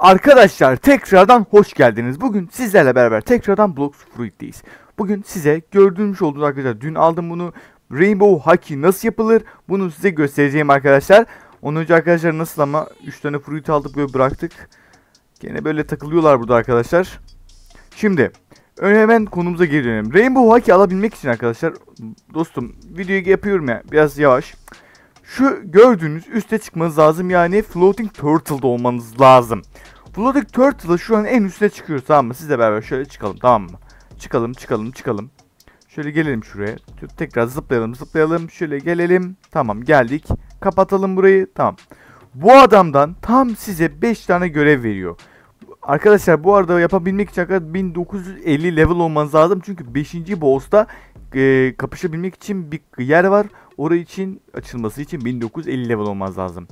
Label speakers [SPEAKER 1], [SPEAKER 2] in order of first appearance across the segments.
[SPEAKER 1] Arkadaşlar tekrardan hoş geldiniz. Bugün sizlerle beraber tekrardan Blox Fruit'teyiz. Bugün size gördüğünüz olduğunuz arkadaşlar dün aldım bunu. Rainbow Haki nasıl yapılır? Bunu size göstereceğim arkadaşlar. Onun önce arkadaşlar nasıl ama 3 tane fruit aldık böyle bıraktık. Gene böyle takılıyorlar burada arkadaşlar. Şimdi hemen konumuza geri dönelim. Rainbow Haki alabilmek için arkadaşlar dostum videoyu yapıyorum ya biraz yavaş. Şu gördüğünüz üste çıkmanız lazım yani Floating Turtle'da olmanız lazım. Floating turtle şu an en üste çıkıyor tamam mı? Sizle beraber şöyle çıkalım tamam mı? Çıkalım çıkalım çıkalım. Şöyle gelelim şuraya. Tekrar zıplayalım zıplayalım. Şöyle gelelim. Tamam geldik. Kapatalım burayı. Tamam. Bu adamdan tam size 5 tane görev veriyor. Arkadaşlar bu arada yapabilmek için 1950 level olmanız lazım. Çünkü 5. boss'ta e, kapışabilmek için bir yer var. Orayı için açılması için 1950 level olmanız lazım.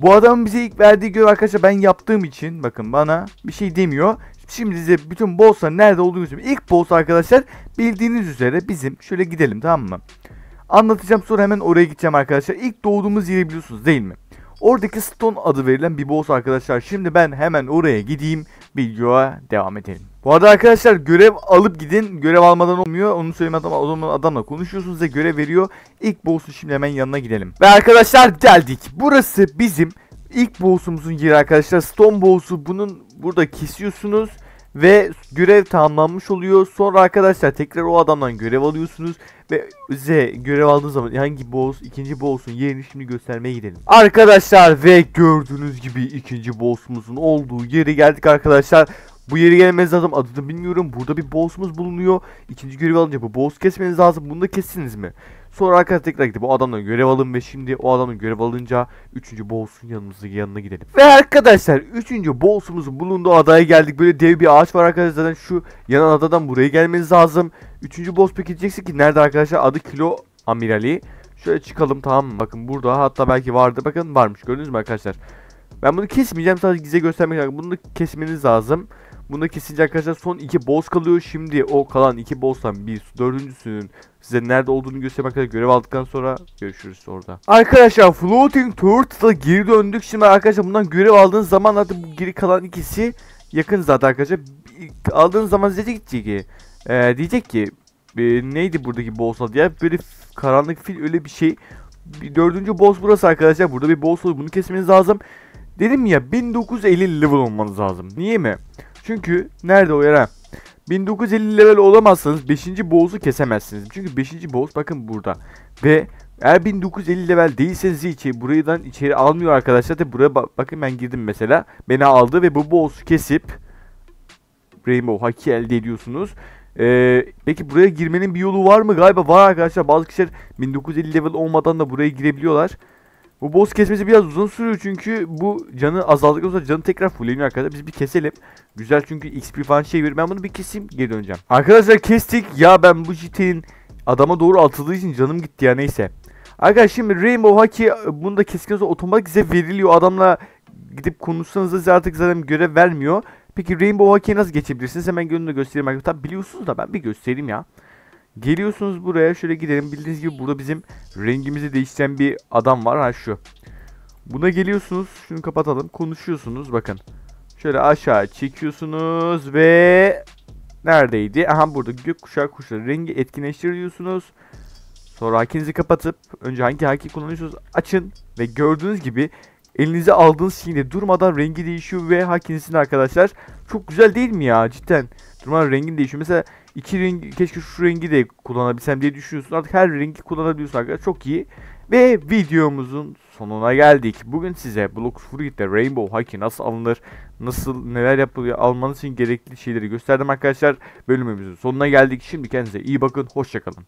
[SPEAKER 1] Bu adam bize ilk verdiği görev arkadaşlar ben yaptığım için bakın bana bir şey demiyor. Şimdi size bütün boss'ların nerede olduğunu söyleyeyim. İlk boss arkadaşlar bildiğiniz üzere bizim şöyle gidelim tamam mı? Anlatacağım sonra hemen oraya gideceğim arkadaşlar. İlk doğduğumuz yeri biliyorsunuz değil mi? Oradaki Stone adı verilen bir boss arkadaşlar. Şimdi ben hemen oraya gideyim. Videoya devam edelim. Bu arada arkadaşlar görev alıp gidin. Görev almadan olmuyor. Onu söylemeden o zaman adamla konuşuyorsunuz ve görev veriyor. İlk boss'un şimdi hemen yanına gidelim. Ve arkadaşlar geldik. Burası bizim ilk boss'umuzun yeri arkadaşlar. Stone boss'u bunun burada kesiyorsunuz ve görev tamamlanmış oluyor. Sonra arkadaşlar tekrar o adamdan görev alıyorsunuz. Ve size görev aldığınız zaman hangi boss, ikinci boss'un yerini şimdi göstermeye gidelim. Arkadaşlar ve gördüğünüz gibi ikinci boss'umuzun olduğu yere geldik arkadaşlar. Bu yeri gelmeniz lazım adını bilmiyorum. Burada bir boss'umuz bulunuyor. İkinci görevi alınca bu boss kesmeniz lazım. Bunu da kessiniz mi? Sonra arkadaşlar tekrar gidip o adamdan görev alın ve şimdi o adamın görev alınca 3. boss'un yanımızda yanına gidelim. Ve arkadaşlar 3. boss'umuzun bulunduğu adaya geldik. Böyle dev bir ağaç var arkadaşlar. Zaten şu yanan adadan buraya gelmeniz lazım. 3. boss peki diyeceksin ki nerede arkadaşlar? Adı Kilo Amirali. Şöyle çıkalım tamam mı? Bakın burada hatta belki vardı. Bakın varmış gördünüz mü arkadaşlar? Ben bunu kesmeyeceğim sadece size göstermek lazım. Bunu kesmeniz lazım. Bunda kesince arkadaşlar son iki boss kalıyor. Şimdi o kalan iki boss'tan bir dördüncüsünün size nerede olduğunu göstermek kadar görev aldıktan sonra görüşürüz orada. Arkadaşlar Floating Turtle'a geri döndük. Şimdi arkadaşlar bundan görev aldığınız zaman zaten bu geri kalan ikisi yakın zaten arkadaşlar. Aldığınız zaman diyecek ki ee, diyecek ki e, neydi buradaki boss adı ya? Böyle karanlık fil öyle bir şey. Bir dördüncü boss burası arkadaşlar. Burada bir boss oluyor. Bunu kesmeniz lazım. Dedim ya 1950 level olmanız lazım. Niye mi? Çünkü nerede o yara? 1950 level olamazsanız 5. boss'u kesemezsiniz. Çünkü 5. boss bakın burada. Ve eğer 1950 level değilseniz içeri, şey, buradan içeri almıyor arkadaşlar. Tabi buraya bak bakın ben girdim mesela. Beni aldı ve bu boss'u kesip Rainbow Haki elde ediyorsunuz. Ee, peki buraya girmenin bir yolu var mı? Galiba var arkadaşlar. Bazı kişiler 1950 level olmadan da buraya girebiliyorlar. Bu boss kesmesi biraz uzun sürüyor çünkü bu canı azaldıktan sonra canı tekrar fulleniyor arkadaşlar. Biz bir keselim. Güzel çünkü XP falan şey verir. Ben bunu bir keseyim geri döneceğim. Arkadaşlar kestik. Ya ben bu JT'nin adama doğru atıldığı için canım gitti ya neyse. Arkadaşlar şimdi Rainbow Hockey bunu da keskin sonra otomatik size veriliyor. Adamla gidip konuşsanız da size artık zaten görev vermiyor. Peki Rainbow Hockey'e nasıl geçebilirsiniz? Hemen gönlünü göstereyim arkadaşlar. Tabi biliyorsunuz da ben bir göstereyim ya. Geliyorsunuz buraya şöyle gidelim. Bildiğiniz gibi burada bizim rengimizi değiştiren bir adam var. Ha şu. Buna geliyorsunuz. Şunu kapatalım. Konuşuyorsunuz. Bakın. Şöyle aşağı çekiyorsunuz ve neredeydi? Aha burada gökkuşağı kuşları rengi etkinleştiriyorsunuz. Sonra hakinizi kapatıp önce hangi haki kullanıyorsunuz açın ve gördüğünüz gibi elinize aldığınız şeyde durmadan rengi değişiyor ve hakinizin arkadaşlar çok güzel değil mi ya cidden durmadan rengin değişiyor. Mesela iki rengi keşke şu rengi de kullanabilsem diye düşünüyorsun. Artık her rengi kullanabiliyorsun arkadaşlar. Çok iyi. Ve videomuzun sonuna geldik. Bugün size Blox Fruit'te Rainbow Haki nasıl alınır, nasıl neler yapılıyor almanız için gerekli şeyleri gösterdim arkadaşlar. Bölümümüzün sonuna geldik. Şimdi kendinize iyi bakın. Hoşçakalın.